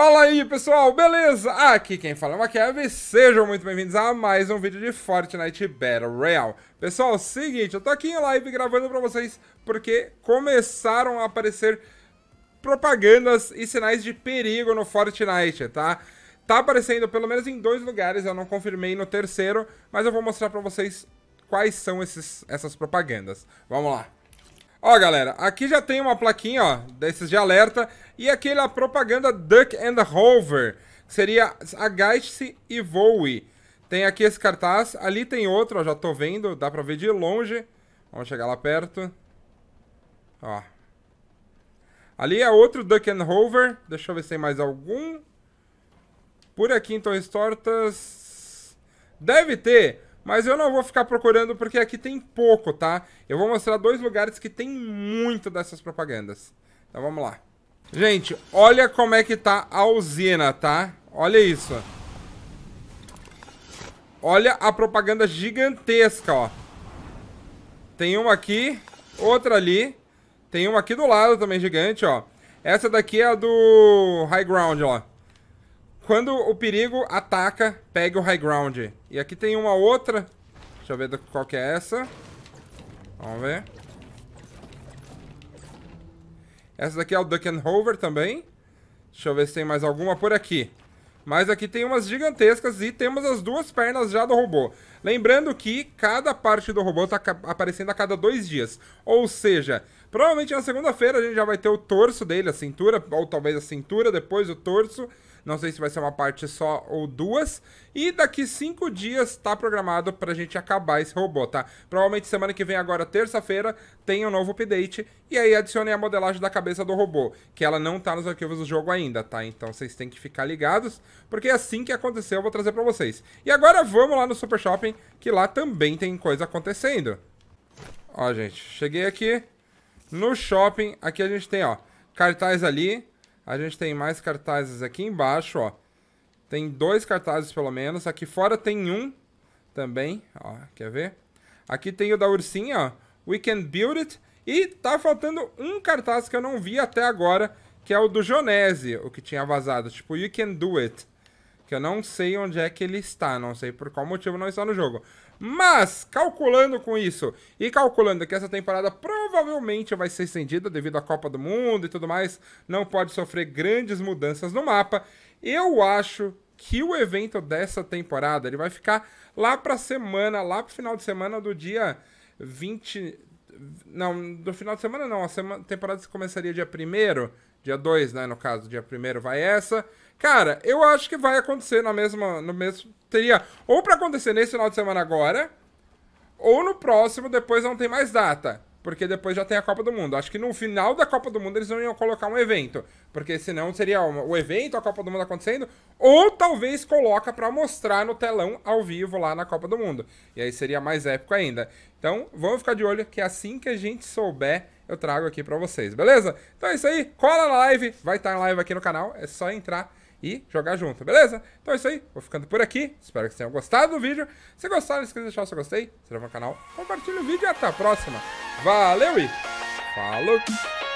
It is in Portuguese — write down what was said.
Fala aí pessoal, beleza? Aqui quem fala é o Maquiave, sejam muito bem-vindos a mais um vídeo de Fortnite Battle Royale. Pessoal, seguinte, eu tô aqui em live gravando pra vocês porque começaram a aparecer propagandas e sinais de perigo no Fortnite, tá? Tá aparecendo pelo menos em dois lugares, eu não confirmei no terceiro, mas eu vou mostrar pra vocês quais são esses, essas propagandas. Vamos lá! Ó, galera, aqui já tem uma plaquinha, ó, desses de alerta. E aquela propaganda Duck and Hover, que seria agache-se e voe. Tem aqui esse cartaz, ali tem outro, ó, já tô vendo, dá pra ver de longe. Vamos chegar lá perto. Ó. Ali é outro Duck and Hover. Deixa eu ver se tem mais algum. Por aqui então estortas Tortas... Deve ter mas eu não vou ficar procurando porque aqui tem pouco, tá? Eu vou mostrar dois lugares que tem muito dessas propagandas. Então vamos lá. Gente, olha como é que tá a usina, tá? Olha isso. Olha a propaganda gigantesca, ó. Tem uma aqui, outra ali. Tem uma aqui do lado também gigante, ó. Essa daqui é a do High Ground, ó. Quando o perigo ataca, pega o high ground. E aqui tem uma outra. Deixa eu ver qual que é essa. Vamos ver. Essa daqui é o Duck and Hover também. Deixa eu ver se tem mais alguma por aqui. Mas aqui tem umas gigantescas e temos as duas pernas já do robô. Lembrando que cada parte do robô está aparecendo a cada dois dias. Ou seja, provavelmente na segunda-feira a gente já vai ter o torso dele, a cintura, ou talvez a cintura, depois o torso não sei se vai ser uma parte só ou duas. E daqui cinco dias tá programado pra gente acabar esse robô, tá? Provavelmente semana que vem, agora terça-feira, tem um novo update. E aí adicionei a modelagem da cabeça do robô, que ela não tá nos arquivos do jogo ainda, tá? Então vocês têm que ficar ligados, porque assim que acontecer eu vou trazer pra vocês. E agora vamos lá no Super Shopping, que lá também tem coisa acontecendo. Ó, gente, cheguei aqui no shopping. Aqui a gente tem, ó, cartaz ali. A gente tem mais cartazes aqui embaixo, ó. Tem dois cartazes pelo menos. Aqui fora tem um também, ó. Quer ver? Aqui tem o da ursinha, ó. We can build it. E tá faltando um cartaz que eu não vi até agora, que é o do Jonese, o que tinha vazado. Tipo, you can do it. Que eu não sei onde é que ele está, não sei por qual motivo não está no jogo. Mas, calculando com isso, e calculando que essa temporada provavelmente vai ser estendida devido à Copa do Mundo e tudo mais, não pode sofrer grandes mudanças no mapa. Eu acho que o evento dessa temporada ele vai ficar lá para semana, lá para final de semana do dia 20. Não, do final de semana não, a semana, temporada começaria dia 1 dia 2, né, no caso, dia 1 vai essa. Cara, eu acho que vai acontecer na mesma, no mesmo teria ou para acontecer nesse final de semana agora, ou no próximo, depois não tem mais data porque depois já tem a Copa do Mundo. Acho que no final da Copa do Mundo eles não iam colocar um evento, porque senão seria o evento, a Copa do Mundo acontecendo, ou talvez coloca para mostrar no telão ao vivo lá na Copa do Mundo. E aí seria mais épico ainda. Então, vamos ficar de olho que assim que a gente souber eu trago aqui para vocês, beleza? Então é isso aí, cola na live, vai estar tá em live aqui no canal, é só entrar e jogar junto, beleza? Então é isso aí, vou ficando por aqui, espero que vocês tenham gostado do vídeo. Se gostaram, não esqueça de deixar o seu gostei, se inscreva no canal, compartilhe o vídeo e até a próxima. Valeu e falou!